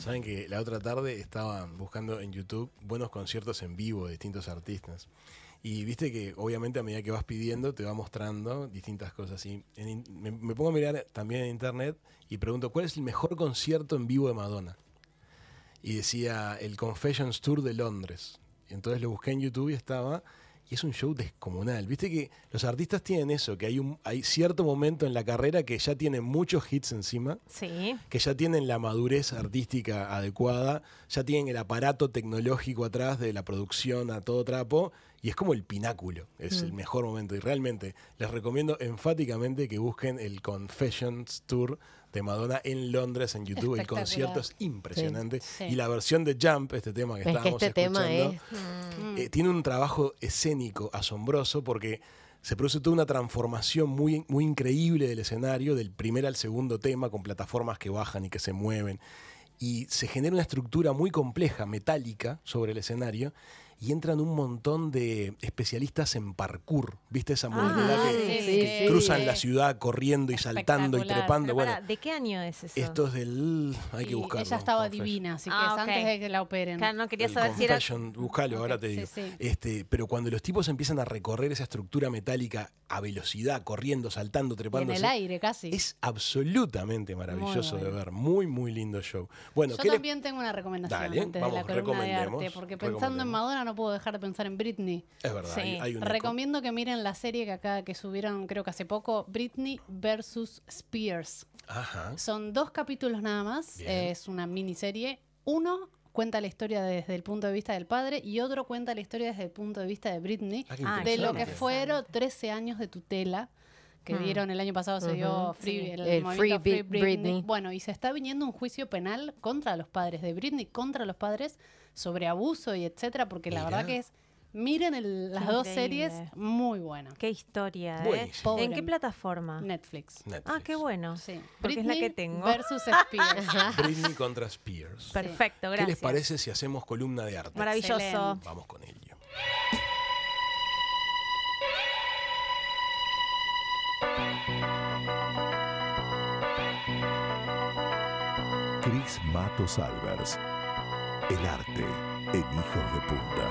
Saben que la otra tarde estaba buscando en YouTube buenos conciertos en vivo de distintos artistas. Y viste que obviamente a medida que vas pidiendo te va mostrando distintas cosas. Y me, pongo a mirar también en internet y pregunto, ¿cuál es el mejor concierto en vivo de Madonna? Y decía el Confessions Tour de Londres. entonces lo busqué en YouTube y estaba y es un show descomunal. Viste que los artistas tienen eso, que hay un hay cierto momento en la carrera que ya tienen muchos hits encima, que ya tienen la madurez artística adecuada, ya tienen el aparato tecnológico atrás de la producción a todo trapo, y es como el pináculo, es el mm. mejor momento. Y realmente les recomiendo enfáticamente que busquen el Confessions Tour de Madonna en Londres, en YouTube. El concierto es impresionante. Y la versión de Jump, este tema que estamos este escuchando, mm. eh, tiene un trabajo escénico asombroso porque se produce toda una transformación muy, muy increíble del escenario, del primer al segundo tema, con plataformas que bajan y que se mueven. Y se genera una estructura muy compleja, metálica, sobre el escenario y entran un montón de especialistas en parkour. ¿Viste esa ah, modalidad que, cruzan la ciudad corriendo y saltando y trepando? ¿De qué año es eso? Esto es del. Hay que buscarlo. Ella estaba divina, así que ah, es antes de que la operen. Claro, no quería saber si era. Buscalo, ahora te digo. Este, pero cuando los tipos empiezan a recorrer esa estructura metálica a velocidad, corriendo, saltando, trepando. En el aire casi. Es absolutamente maravilloso de ver. Muy, muy lindo show. Bueno, Yo también tengo una recomendación vamos, de porque pensando en Madonna no no puedo dejar de pensar en Britney. Es verdad. Recomiendo que miren la serie que acá que subieron, creo que hace poco, Britney versus Spears. Ajá. Son dos capítulos nada más. Es una miniserie. Uno cuenta la historia desde el punto de vista del padre y otro cuenta la historia desde el punto de vista de Britney, ah, ah, de lo que fueron 13 años de tutela que mm. dieron el año pasado, se dio free, el, eh, free, Britney. Bueno, y se está viniendo un juicio penal contra los padres de Britney, contra los padres, sobre abuso y etcétera, porque la verdad que es. Miren las dos series, muy buenas. Qué historia, ¿eh? Pobre. ¿En qué plataforma? Netflix. Ah, qué bueno. Sí. que Versus Spears. Britney contra Spears. Perfecto, gracias. ¿Qué les parece si hacemos columna de arte? Maravilloso. Vamos con ello. Cris Matos Albers. El arte en Hijos de Punta.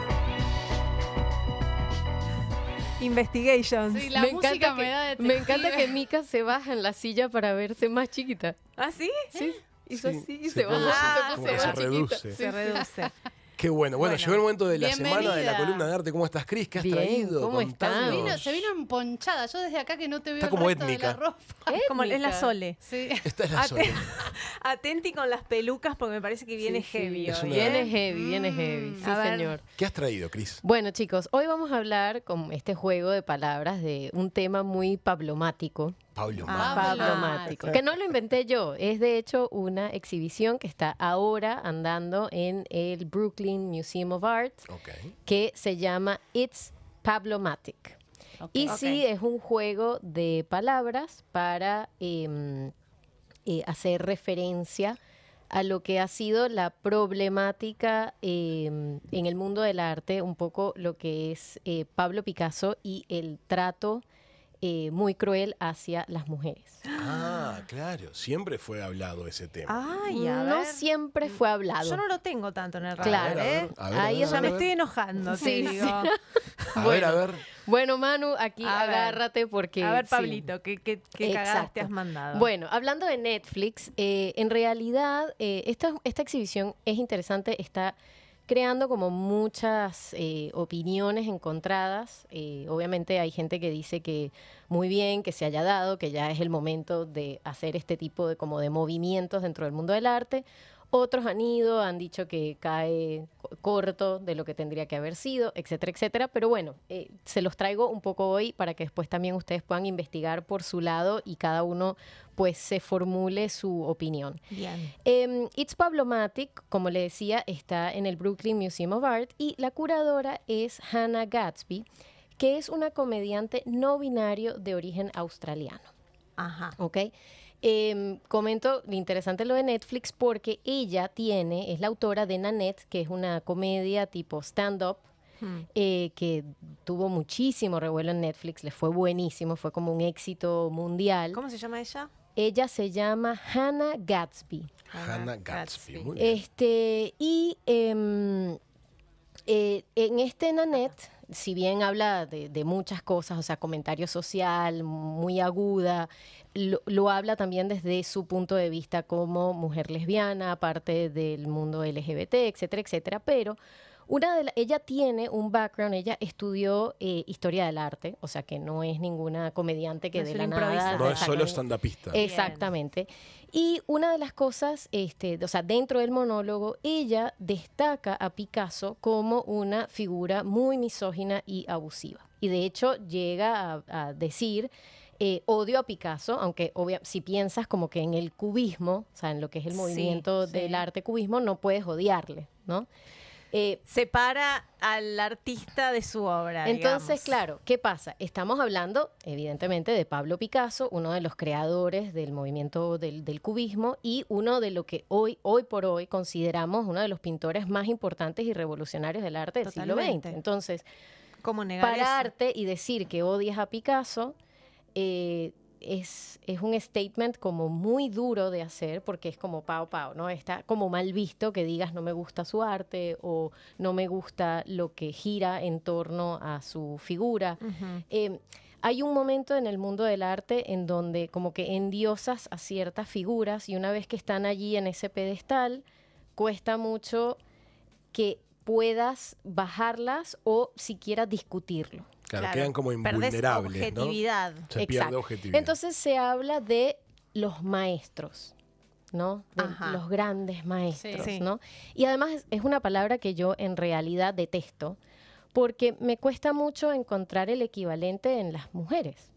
Investigations. me encanta me que, Me encanta que Mika se baja en la silla para verse más chiquita. ¿Ah, sí? Sí. Hizo así y se, baja. Ah, se, reduce. se reduce. Qué bueno. Bueno, llegó el momento de la semana de la columna de arte. ¿Cómo estás, Cris? ¿Qué has traído? ¿Cómo estás? se vino emponchada. Yo desde acá que no te veo. Está como resto la ropa. Es como es la Sole. Sí. Esta es la Sole. Atenti con las pelucas porque me parece que viene ¿eh? heavy. viene heavy, viene mm, heavy. Sí, señor. ¿Qué has traído, Cris? Bueno, chicos, hoy vamos a hablar con este juego de palabras de un tema muy pablomático Pablo ah, Que no lo inventé yo, es de hecho una exhibición que está ahora andando en el Brooklyn Museum of Art, que se llama It's Pablomatic Y sí, es un juego de palabras para em, eh, hacer referencia a lo que ha sido la problemática em, en el mundo del arte, un poco lo que es eh, Pablo Picasso y el trato eh, muy cruel hacia las mujeres. Ah, claro, siempre fue hablado ese tema. Mm, no siempre mm, fue hablado. Yo no lo tengo tanto en el radar, claro. ya me estoy enojando, sí, Sí. a bueno, ver, a ver. Bueno, Manu, aquí agárrate porque... A ver, Pablito, ¿qué, qué, cagadas te has mandado? Bueno, hablando de Netflix, eh, en realidad eh, esta, esta exhibición es interesante, está creando como muchas eh, opiniones encontradas. Eh, obviamente hay gente que dice que muy bien, que se haya dado, que ya es el momento de hacer este tipo de como de movimientos dentro del mundo del arte. Otros han ido, han dicho que cae corto de lo que tendría que haber sido, etcétera, etcétera. Pero bueno, eh, se los traigo un poco hoy para que después también ustedes puedan investigar por su lado y cada uno pues se formule su opinión. Bien. Em, Pablo It's Pablomatic, como le decía, está en el Brooklyn Museum of Art y la curadora es Hannah Gatsby, que es una comediante no binario de origen australiano. Ajá. ¿Ok? Em, comento, comento interesante lo de Netflix porque ella tiene, es la autora de Nanette, que es una comedia tipo stand-up. Hmm. Eh, que tuvo muchísimo revuelo en Netflix, le fue buenísimo, fue como un éxito mundial. ¿Cómo se llama ella? Ella se llama Hannah Gatsby. Hannah Gatsby, este, y em, eh, en este Nanette si bien habla de, muchas cosas, o sea, comentario social, muy aguda, lo, lo, habla también desde su punto de vista como mujer lesbiana, parte del mundo LGBT, etcétera, etcétera, pero de ella tiene un background, ella estudió eh, historia del arte, o sea que no es ninguna comediante que de la nada. No es solo stand upista. Exactamente. Y una de las cosas, este, o sea, dentro del monólogo, ella destaca a Picasso como una figura muy misógina y abusiva. Y de hecho llega a, decir eh, odio a Picasso, aunque si piensas como que en el cubismo, o sea, en lo que es el movimiento del arte cubismo, no puedes odiarle, ¿no? Eh, separa al artista de su obra. Entonces, claro, ¿qué pasa? Estamos hablando, evidentemente, de Pablo Picasso, uno de los creadores del movimiento del, cubismo y uno de lo que hoy, hoy por hoy, consideramos uno de los pintores más importantes y revolucionarios del arte del siglo XX. Entonces, ¿Cómo negar y decir que odias a Picasso. Eh, es, un statement como muy duro de hacer porque es como pao pao, ¿no? Está como mal visto que digas no me gusta su arte o no me gusta lo que gira en torno a su figura. Em, hay un momento en el mundo del arte en donde como que endiosas a ciertas figuras y una vez que están allí en ese pedestal, cuesta mucho que puedas bajarlas o siquiera discutirlo. Claro, quedan como invulnerables. Se pierde objetividad. Entonces se habla de los maestros. ¿no? De los grandes maestros, ¿no? Y además es una palabra que yo en realidad detesto, porque me cuesta mucho encontrar el equivalente en las mujeres.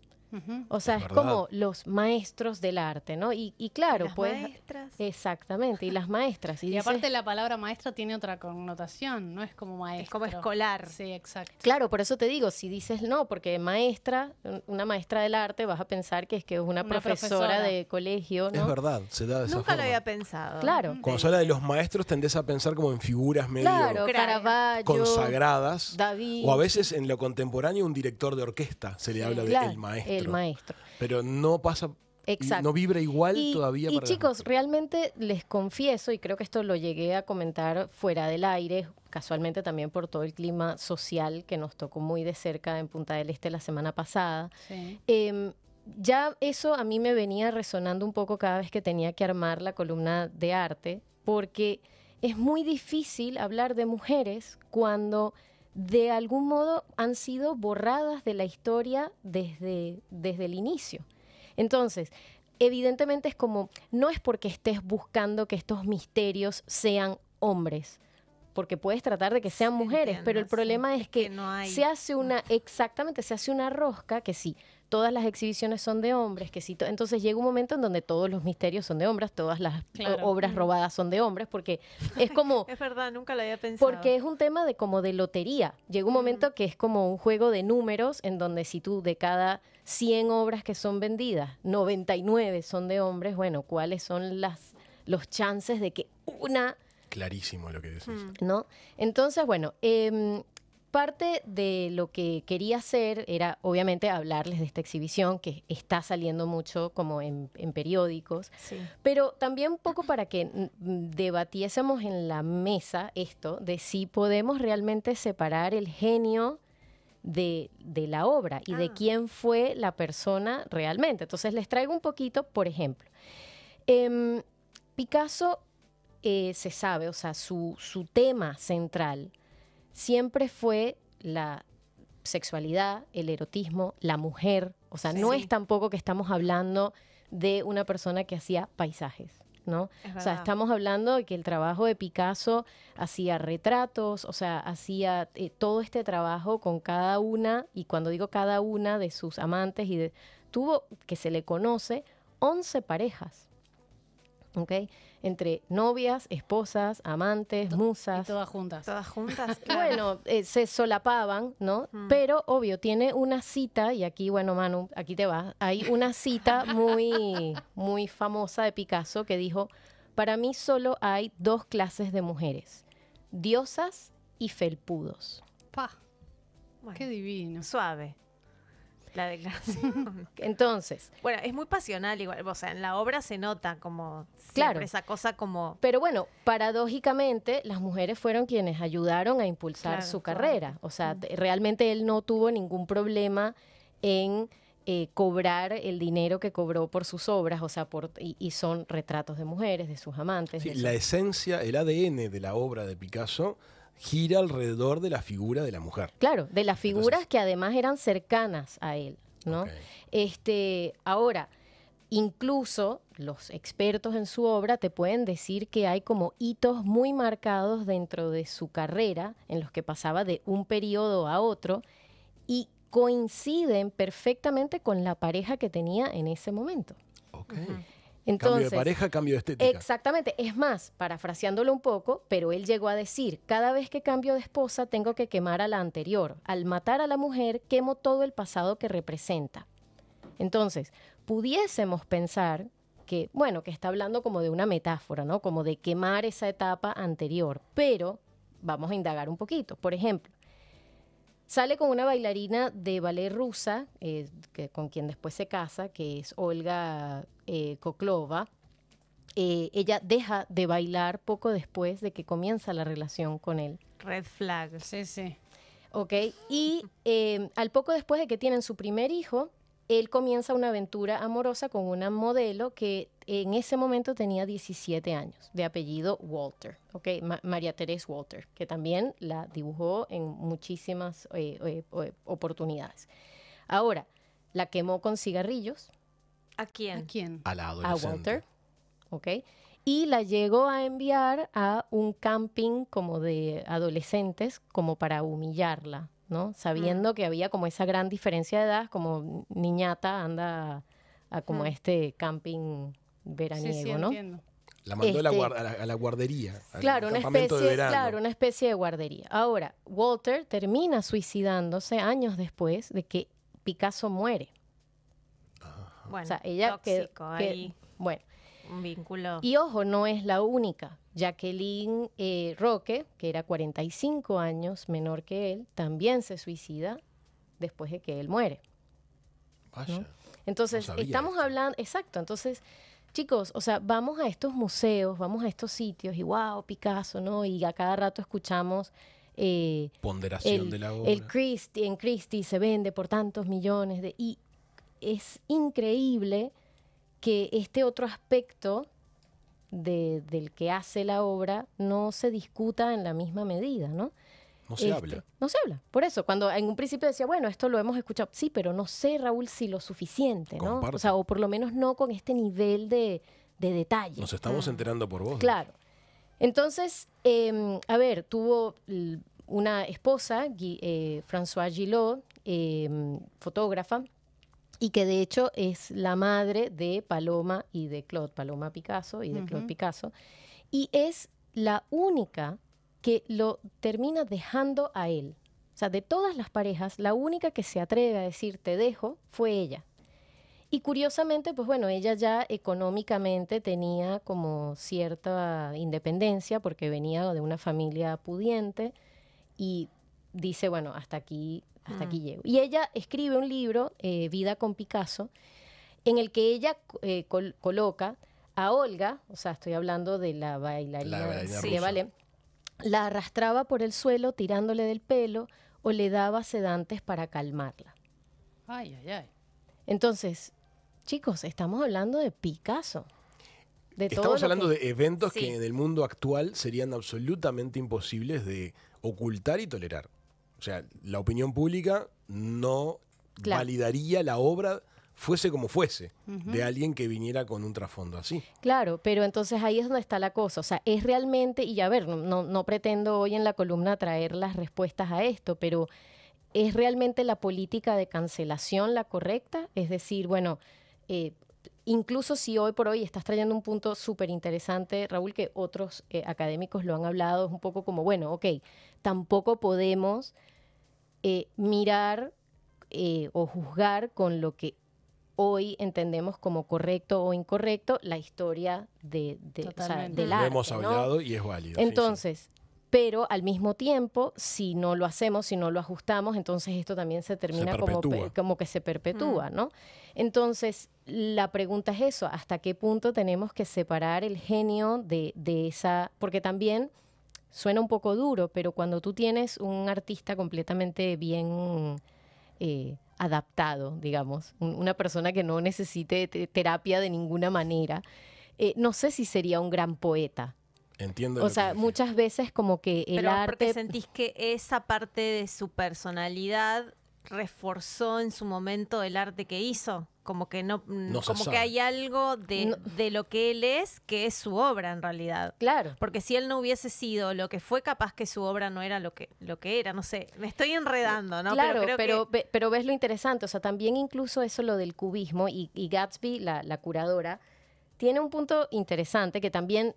O sea, es, como los maestros del arte, ¿no? Y, claro, pues... Maestras. Exactamente, y las maestras. Y, aparte la palabra maestra tiene otra connotación, no es como maestro Es como escolar. Sí, exacto. Claro, por eso te digo, si dices no, porque maestra, una maestra del arte, vas a pensar que es que es una, profesora, de colegio, Es verdad, se da de esa Nunca lo había pensado. Claro. Cuando se habla de los maestros tendés a pensar como en figuras medio consagradas. David. O a veces en lo contemporáneo un director de orquesta se le habla del de el maestro maestro. Pero no pasa No vibra igual todavía. y chicos, realmente les confieso, y creo que esto lo llegué a comentar fuera del aire, casualmente también por todo el clima social que nos tocó muy de cerca en Punta del Este la semana pasada. Em, ya eso a mí me venía resonando un poco cada vez que tenía que armar la columna de arte, porque es muy difícil hablar de mujeres cuando de algún modo han sido borradas de la historia desde, desde el inicio. Entonces, evidentemente es como, no es porque estés buscando que estos misterios sean hombres, porque puedes tratar de que sean mujeres, pero el problema es, que, no se hace una, exactamente, se hace una rosca que sí, todas las exhibiciones son de hombres, que si entonces llega un momento en donde todos los misterios son de hombres, todas las eh, obras robadas son de hombres, porque es como... es verdad, nunca la había pensado. Porque es un tema de como de lotería. Llega un momento que es como un juego de números en donde si tú de cada 100 obras que son vendidas, 99 son de hombres, bueno, ¿cuáles son las, los chances de que una... Clarísimo lo que decís. ¿No? Entonces, bueno, em, parte de lo que quería hacer era, obviamente, hablarles de esta exhibición que está saliendo mucho como en, periódicos, pero también un poco para que debatiésemos en la mesa esto de si podemos realmente separar el genio de, la obra y de ah. quién fue la persona realmente. Entonces les traigo un poquito, por ejemplo, em, Picasso eh, se sabe, o sea, su, su tema central siempre fue la sexualidad, el erotismo, la mujer. O sea, no es tampoco que estamos hablando de una persona que hacía paisajes. ¿no? o sea, estamos hablando de que el trabajo de Picasso hacía retratos, o sea, hacía eh, todo este trabajo con cada una, y cuando digo cada una de sus amantes, y tuvo que se le conoce 11 parejas. Entre novias, esposas, amantes, musas. todas juntas. Todas juntas. bueno, eh, se solapaban, ¿no? Mm. Pero obvio, tiene una cita, y aquí, bueno, Manu, aquí te va hay una cita muy, muy famosa de Picasso que dijo, para mí solo hay dos clases de mujeres, diosas y felpudos. Pa. Qué divino. Suave. La declaración. Entonces. Bueno, es muy pasional igual. O sea, en la obra se nota como claro, esa cosa como. Pero bueno, paradójicamente, las mujeres fueron quienes ayudaron a impulsar su carrera. O sea, realmente él no tuvo ningún problema en. Eh, cobrar el dinero que cobró por sus obras, o sea, por, y, son retratos de mujeres, de sus amantes. la esencia, el ADN de la obra de Picasso gira alrededor de la figura de la mujer. Claro, de las figuras que además eran cercanas a él, Este, ahora, incluso los expertos en su obra te pueden decir que hay como hitos muy marcados dentro de su carrera, en los que pasaba de un periodo a otro, y coinciden perfectamente con la pareja que tenía en ese momento. Okay. Entonces, cambio de pareja, cambio de estética. Exactamente. Es más, parafraseándolo un poco, pero él llegó a decir, cada vez que cambio de esposa tengo que quemar a la anterior. Al matar a la mujer, quemo todo el pasado que representa. Entonces, pudiésemos pensar que, bueno, que está hablando como de una metáfora, ¿no? Como de quemar esa etapa anterior. Pero vamos a indagar un poquito. Por ejemplo, Sale con una bailarina de ballet rusa, eh, con quien después se casa, que es Olga Coclova eh, eh, ella deja de bailar poco después de que comienza la relación con él. Red flag. Sí, sí. Ok, y em, al poco después de que tienen su primer hijo, él comienza una aventura amorosa con una modelo que en ese momento tenía 17 años, de apellido Walter, ¿ok? María Teresa Walter, que también la dibujó en muchísimas eh, oportunidades. Ahora, la quemó con cigarrillos, ¿A quién? ¿A la adolescente. Walter. Ok. Y la llegó a enviar a un camping como de adolescentes, como para humillarla, ¿no? Sabiendo que había como esa gran diferencia de edad, como niñata anda a, como este camping veraniego, sí, Entiendo. La mandó a, la este guardería. Claro, una especie, claro, una especie de guardería. Ahora, Walter termina suicidándose años después de que Picasso muere. Bueno, ella bueno. Un vínculo. Y ojo, no es la única. Jacqueline eh, Roque, que era 45 años menor que él, también se suicida después de que él muere. Vaya. Entonces, estamos hablando, exacto, entonces, chicos, o sea, vamos a estos museos, vamos a estos sitios y wow, Picasso, ¿no? Y a cada rato escuchamos... Eh, Ponderación de la obra. El Christie, en Christie se vende por tantos millones de es increíble que este otro aspecto del que hace la obra no se discuta en la misma medida, ¿no? No se este, habla. No se habla. Por eso, cuando en un principio decía, bueno, esto lo hemos escuchado, sí, pero no sé, Raúl, si lo suficiente, ¿no? O sea, o por lo menos no con este nivel de, detalle. Nos estamos ah. enterando por vos. Claro. Entonces, em, a ver, tuvo una esposa, eh, François Gillot, em, fotógrafa, y que de hecho es la madre de Paloma y de Claude, Paloma Picasso y de Claude Picasso, y es la única que lo termina dejando a él. O sea, de todas las parejas, la única que se atreve a decir te dejo fue ella. Y curiosamente, pues bueno, ella ya económicamente tenía como cierta independencia porque venía de una familia pudiente y dice, bueno, hasta aquí hasta aquí ah. llego. Y ella escribe un libro, eh, Vida con Picasso, en el que ella eh, coloca a Olga, o sea, estoy hablando de la bailarina, la vale, la arrastraba por el suelo tirándole del pelo o le daba sedantes para calmarla. Ay, ay, ay. Entonces, chicos, estamos hablando de Picasso. estamos hablando de eventos que en el mundo actual serían absolutamente imposibles de ocultar y tolerar. O sea, la opinión pública no validaría la obra fuese como fuese, de alguien que viniera con un trasfondo así. Claro, pero entonces ahí es donde está la cosa. O sea, es realmente, y a ver, no, no, pretendo hoy en la columna traer las respuestas a esto, pero ¿es realmente la política de cancelación la correcta? Es decir, bueno, eh, incluso si hoy por hoy estás trayendo un punto súper interesante, Raúl, que otros eh, académicos lo han hablado, es un poco como, bueno, ok, tampoco podemos eh, mirar eh, o juzgar con lo que hoy entendemos como correcto o incorrecto la historia de, de, o Lo hemos hablado y es válido. Entonces, pero al mismo tiempo, si no lo hacemos, si no lo ajustamos, entonces esto también se termina como, que se perpetúa, ¿no? Entonces, la pregunta es eso, ¿hasta qué punto tenemos que separar el genio de, de esa? Porque también suena un poco duro, pero cuando tú tienes un artista completamente bien eh, adaptado, digamos, una persona que no necesite terapia de ninguna manera, eh, no sé si sería un gran poeta. Entiendo. O sea, muchas veces como que el arte... sentís que esa parte de su personalidad reforzó en su momento el arte que hizo. Como que no, mm, como que hay algo de, de, lo que él es que es su obra en realidad. Claro. Porque si él no hubiese sido lo que fue, capaz que su obra no era lo que, lo que era, no sé. Me estoy enredando, ¿no? Claro, pero, ves lo interesante. O sea, también incluso eso lo del cubismo y, Gatsby, la curadora, tiene un punto interesante que también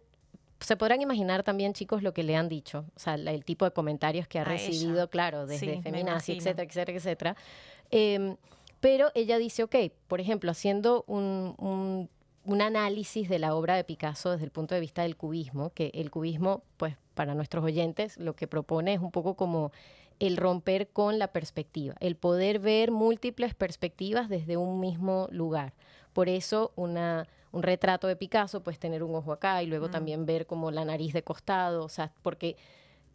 se podrán imaginar también, chicos, lo que le han dicho, o sea, el tipo de comentarios que ha recibido, claro, desde sí, etcétera, etcétera, etcétera. Em, pero ella dice, ok, por ejemplo, haciendo un, un, análisis de la obra de Picasso desde el punto de vista del cubismo, que el cubismo, pues para nuestros oyentes, lo que propone es un poco como el romper con la perspectiva, el poder ver múltiples perspectivas desde un mismo lugar. Por eso un retrato de Picasso, pues tener un ojo acá y luego mm. también ver como la nariz de costado, o sea, porque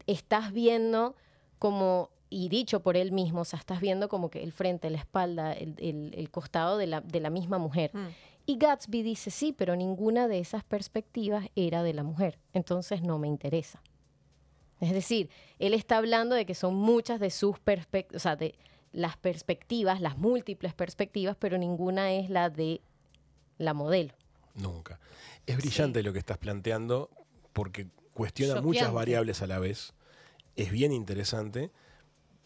estás viendo como, y dicho por él mismo, o sea, estás viendo como que el frente, la espalda, el, costado de la, de la, misma mujer. Mm. Y Gatsby dice, sí, pero ninguna de esas perspectivas era de la mujer, entonces no me interesa. Es decir, él está hablando de que son muchas de sus perspectivas, o sea, de las perspectivas, las múltiples perspectivas, pero ninguna es la de la modelo. Nunca. Es brillante lo que estás planteando porque cuestiona muchas variables a la vez. Es bien interesante.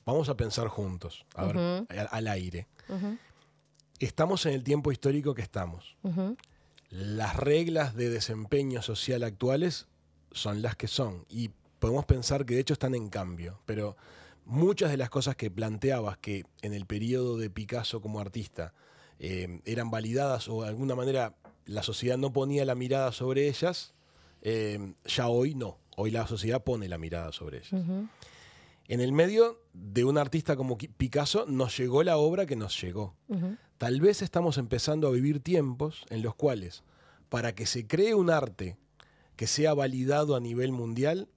Vamos a pensar juntos, al, aire. Estamos en el tiempo histórico que estamos. Las reglas de desempeño social actuales son las que son y podemos pensar que de hecho están en cambio, pero muchas de las cosas que planteabas que en el periodo de Picasso como artista Em, eran validadas o de alguna manera la sociedad no ponía la mirada sobre ellas, em, ya hoy no. Hoy la sociedad pone la mirada sobre ellas. En el medio de un artista como Picasso nos llegó la obra que nos llegó. Tal vez estamos empezando a vivir tiempos en los cuales, para que se cree un arte que sea validado a nivel mundial,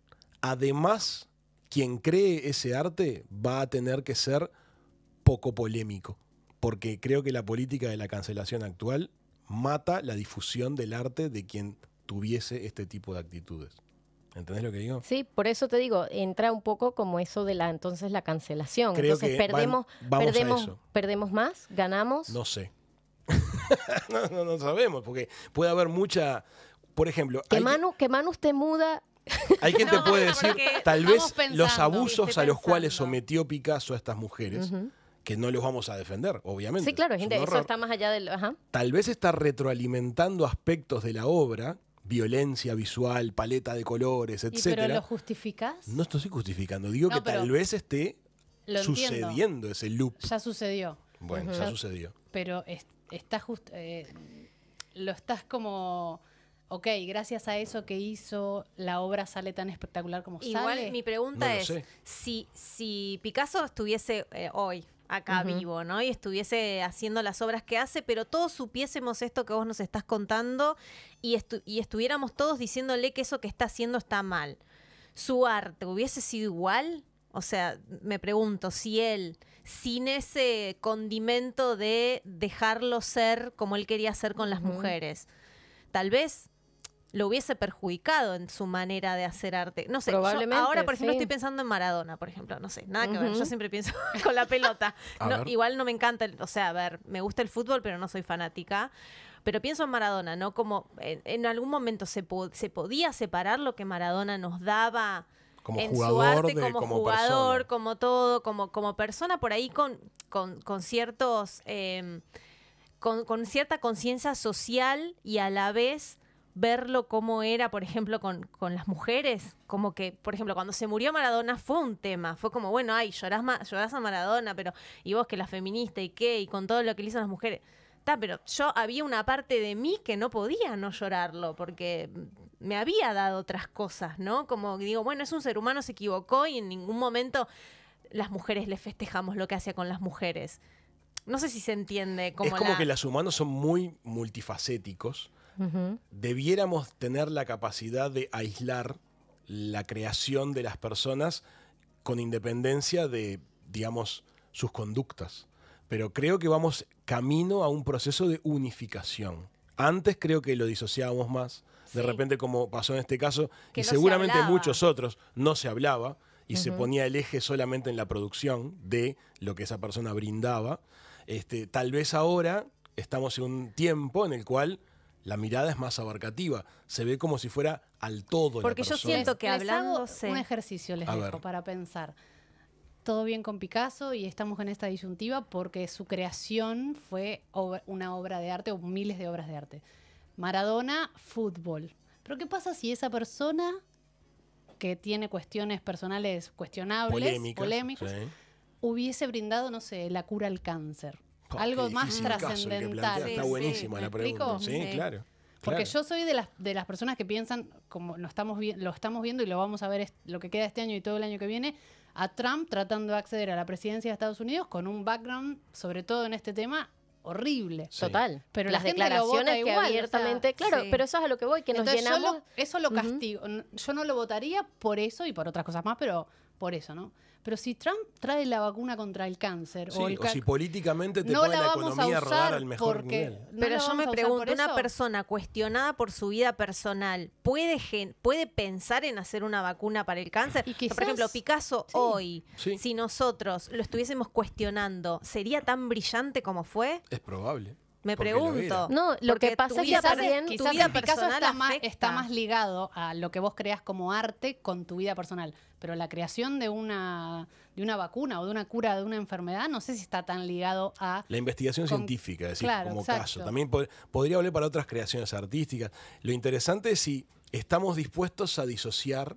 además quien cree ese arte va a tener que ser poco polémico porque creo que la política de la cancelación actual mata la difusión del arte de quien tuviese este tipo de actitudes. ¿Entendés lo que digo? Sí, por eso te digo, entra un poco como eso de la entonces la cancelación. entonces perdemos, perdemos, perdemos más, ganamos. No sé. no, sabemos, porque puede haber mucha. Por ejemplo. Que, Manu, que, te muda. Hay quien te puede decir, tal vez los abusos a los cuales sometió Picasso a estas mujeres que no los vamos a defender, obviamente. Sí, claro, gente, eso está más allá del... Tal vez está retroalimentando aspectos de la obra violencia visual, paleta de colores, etcétera. ¿Pero lo justificas? No estoy justificando, digo que tal vez esté sucediendo ese loop. Ya sucedió. Bueno, ya sucedió. Pero está eh, lo estás como ok, gracias a eso que hizo, la obra sale tan espectacular como sale. Igual mi pregunta es, si, si Picasso estuviese eh, hoy, acá vivo, ¿no? Y estuviese haciendo las obras que hace, pero todos supiésemos esto que vos nos estás contando y, y estuviéramos todos diciéndole que eso que está haciendo está mal. ¿Su arte hubiese sido igual? O sea, me pregunto si él, sin ese condimento de dejarlo ser como él quería ser con las mujeres, tal vez lo hubiese perjudicado en su manera de hacer arte. No sé, ahora, por ejemplo, estoy pensando en Maradona, por ejemplo, no sé, nada que ver, yo siempre pienso con la pelota. igual no me encanta, o sea, a ver, me gusta el fútbol, pero no soy fanática. Pero pienso en Maradona, ¿no? Como en, algún momento se, podía separar lo que Maradona nos daba en su arte, como, jugador, como todo, como, como persona, por ahí con, con, ciertos... Em, con cierta conciencia social y a la vez verlo como era, por ejemplo, con, las mujeres. Como que, por ejemplo, cuando se murió Maradona fue un tema. Fue como, bueno, ay, llorás, a Maradona, pero y vos que la feminista y qué, y con todo lo que le hizo las mujeres. Ta, pero yo había una parte de mí que no podía no llorarlo, porque me había dado otras cosas, ¿no? Como digo, bueno, es un ser humano, se equivocó y en ningún momento las mujeres le festejamos lo que hacía con las mujeres. No sé si se entiende Es como que los humanos son muy multifacéticos debiéramos tener la capacidad de aislar la creación de las personas con independencia de, digamos, sus conductas. Pero creo que vamos camino a un proceso de unificación. Antes creo que lo disociábamos más, de repente como pasó en este caso, y seguramente muchos otros, no se hablaba y se ponía el eje solamente en la producción de lo que esa persona brindaba. Este, tal vez ahora estamos en un tiempo en el cual la mirada es más abarcativa, se ve como si fuera al todo. Porque yo siento que Un ejercicio les para pensar. Todo bien con Picasso y estamos en esta disyuntiva porque su creación fue una obra de arte o miles de obras de arte. Maradona, fútbol. Pero ¿qué pasa si esa persona que tiene cuestiones personales cuestionables, polémicas, hubiese brindado, no sé, la cura al cáncer? algo más trascendental. está buenísima la pregunta. Sí, claro. Porque yo soy de las, de las personas que piensan, como lo estamos, lo estamos viendo y lo vamos a ver lo que queda este año y todo el año que viene, a Trump tratando de acceder a la presidencia de Estados Unidos con un background, sobre todo en este tema, horrible. Total. Pero las declaraciones que abiertamente, claro, pero eso es a lo que voy, que nos llenamos. eso lo castigo. Yo no lo votaría por eso y por otras cosas más, pero por eso, ¿no? Pero si Trump trae la vacuna contra el cáncer o, si políticamente te pone la, economía a, rodar al mejor nivel. Pero yo me pregunto, ¿una persona cuestionada por su vida personal puede, puede pensar en hacer una vacuna para el cáncer? por ejemplo, Picasso hoy, si nosotros lo estuviésemos cuestionando, ¿sería tan brillante como fue? Es probable. Me pregunto. no, lo que pasa es que tu personal está, más, está más ligado a lo que vos creas como arte con tu vida personal. Pero la creación de una, de una vacuna o de una cura de una enfermedad, no sé si está tan ligado a. La investigación científica, es decir, como caso. También podría hablar para otras creaciones artísticas. Lo interesante es si estamos dispuestos a disociar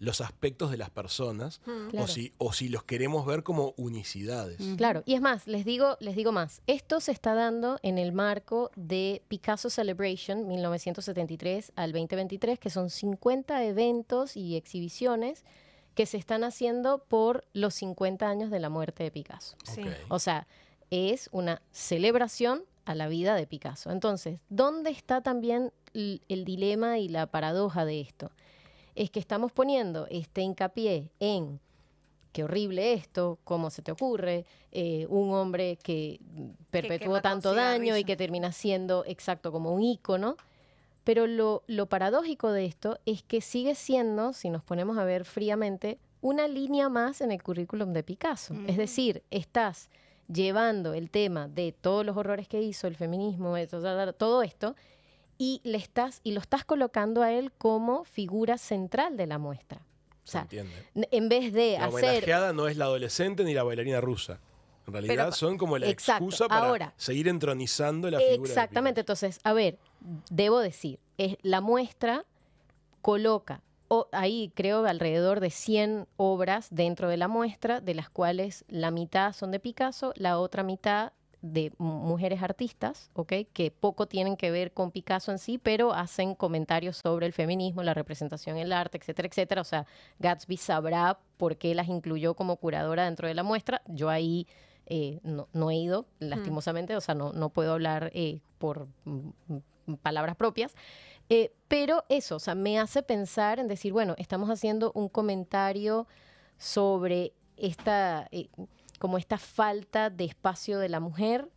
los aspectos de las personas mm, o, si, o si los queremos ver como unicidades. Claro, y es más, les digo, les digo más, esto se está dando en el marco de Picasso Celebration 1973 al 2023, que son 50 eventos y exhibiciones que se están haciendo por los 50 años de la muerte de Picasso. O sea, es una celebración a la vida de Picasso. Entonces, ¿dónde está también el dilema y la paradoja de esto? es que estamos poniendo este hincapié en qué horrible esto, cómo se te ocurre, eh, un hombre que perpetuó tanto daño y que termina siendo exacto como un ícono. Pero lo, paradójico de esto es que sigue siendo, si nos ponemos a ver fríamente, una línea más en el currículum de Picasso. Es decir, estás llevando el tema de todos los horrores que hizo, el feminismo, todo esto, y, le estás, y lo estás colocando a él como figura central de la muestra. O sea, en vez de la homenajeada no es la adolescente ni la bailarina rusa. En realidad son como la excusa para seguir entronizando la figura. Exactamente, entonces, a ver, debo decir, es, la muestra coloca o, ahí creo alrededor de 100 obras dentro de la muestra, de las cuales la mitad son de Picasso, la otra mitad de mujeres artistas, ¿ok? Que poco tienen que ver con Picasso en sí, pero hacen comentarios sobre el feminismo, la representación en el arte, etcétera, etcétera. O sea, Gatsby sabrá por qué las incluyó como curadora dentro de la muestra. Yo ahí eh, no, he ido, lastimosamente, o sea, no, puedo hablar eh, por mm, mm, palabras propias. Eh, pero eso, o sea, me hace pensar en decir, bueno, estamos haciendo un comentario sobre esta como esta falta de espacio de la mujer,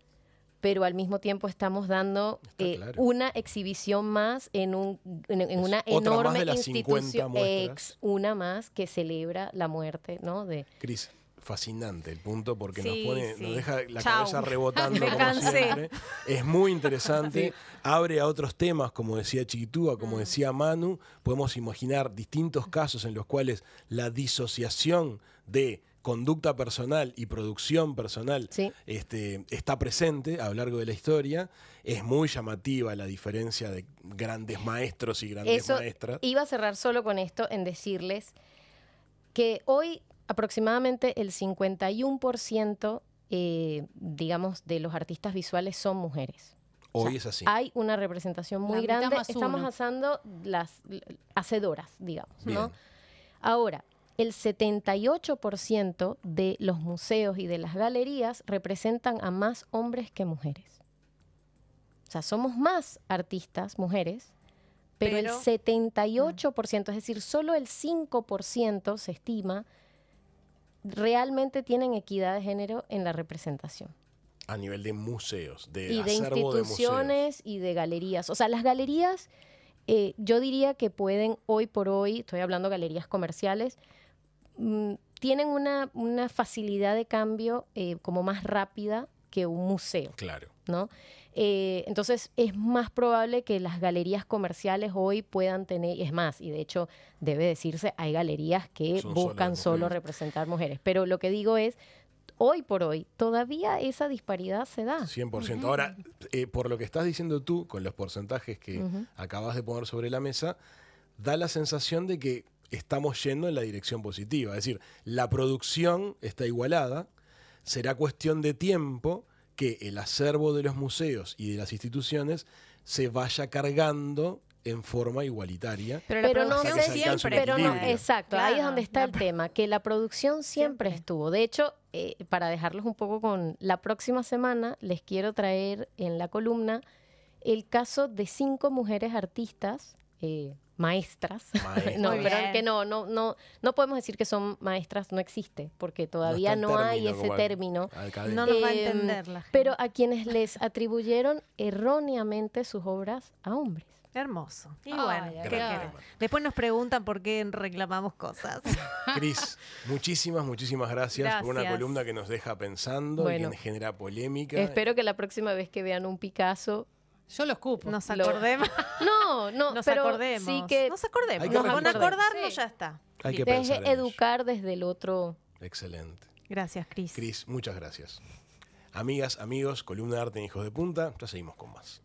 pero al mismo tiempo estamos dando eh, una exhibición más en, una enorme institución, ex, una más que celebra la muerte, ¿no? De Cris fascinante el punto porque nos pone, nos deja la cabeza rebotando Es muy interesante, abre a otros temas, como decía Chiquitúa, como mm. decía Manu, podemos imaginar distintos casos en los cuales la disociación de conducta personal y producción personal este, está presente a lo largo de la historia. Es muy llamativa la diferencia de grandes maestros y grandes maestras. Iba a cerrar solo con esto, en decirles que hoy aproximadamente el 51%, eh, digamos, de los artistas visuales son mujeres. Hoy es así. Hay una representación muy grande. Estamos haciendo las hacedoras, digamos, ¿no? Ahora, el 78% de los museos y de las galerías representan a más hombres que mujeres. O sea, somos más artistas mujeres, pero, el 78%, es decir, solo el 5% se estima, realmente tienen equidad de género en la representación. A nivel de museos, de, y de instituciones y de galerías. O sea, las galerías, eh, yo diría que pueden hoy por hoy, estoy hablando de galerías comerciales, Mm, tienen una, facilidad de cambio eh, como más rápida que un museo. Claro. ¿no? Eh, entonces es más probable que las galerías comerciales hoy puedan tener, es más, y de hecho debe decirse, hay galerías que buscan solo representar mujeres, pero lo que digo es, hoy por hoy todavía esa disparidad se da. 100%. Ahora, eh, por lo que estás diciendo tú, con los porcentajes que acabas de poner sobre la mesa, da la sensación de que estamos yendo en la dirección positiva. Es decir, la producción está igualada, será cuestión de tiempo que el acervo de los museos y de las instituciones se vaya cargando en forma igualitaria. Pero, no siempre, pero exacto, ahí es donde está el tema, que la producción siempre, estuvo. De hecho, eh, para dejarlos un poco con la próxima semana, les quiero traer en la columna el caso de cinco mujeres artistas, eh, maestras. no, pero que no, no, no, no podemos decir que son maestras, no existe, porque todavía no, hay ese término. no nos va a em, entender Pero a quienes les atribuyeron erróneamente sus obras a hombres. Hermoso. Y bueno, ¿qué después nos preguntan por qué reclamamos cosas. Cris, muchísimas, muchísimas gracias, por una columna que nos deja pensando y que genera polémica. Espero que la próxima vez que vean un Picasso yo los cupo Nos acordemos. No, no, Nos pero acordemos. sí que Nos acordemos. Nos con acordarnos ya está. Hay que educar desde el otro. Excelente. Gracias, Cris. Cris, muchas gracias. Amigas, amigos, columna de arte en Hijos de Punta, ya seguimos con más.